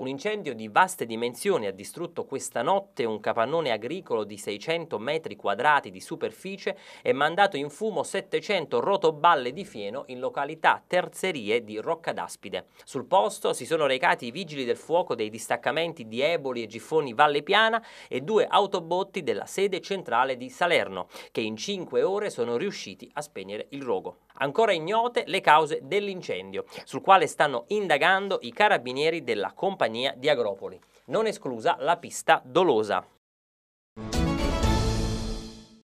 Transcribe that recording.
Un incendio di vaste dimensioni ha distrutto questa notte un capannone agricolo di 600 metri quadrati di superficie e mandato in fumo 700 rotoballe di fieno in località Terzerie di Roccadaspide. Sul posto si sono recati i vigili del fuoco dei distaccamenti di Eboli e Giffoni Valle Piana e due autobotti della sede centrale di Salerno, che in 5 ore sono riusciti a spegnere il rogo. Ancora ignote le cause dell'incendio, sul quale stanno indagando i carabinieri della compagnia compagnia di Agropoli, non esclusa la pista dolosa.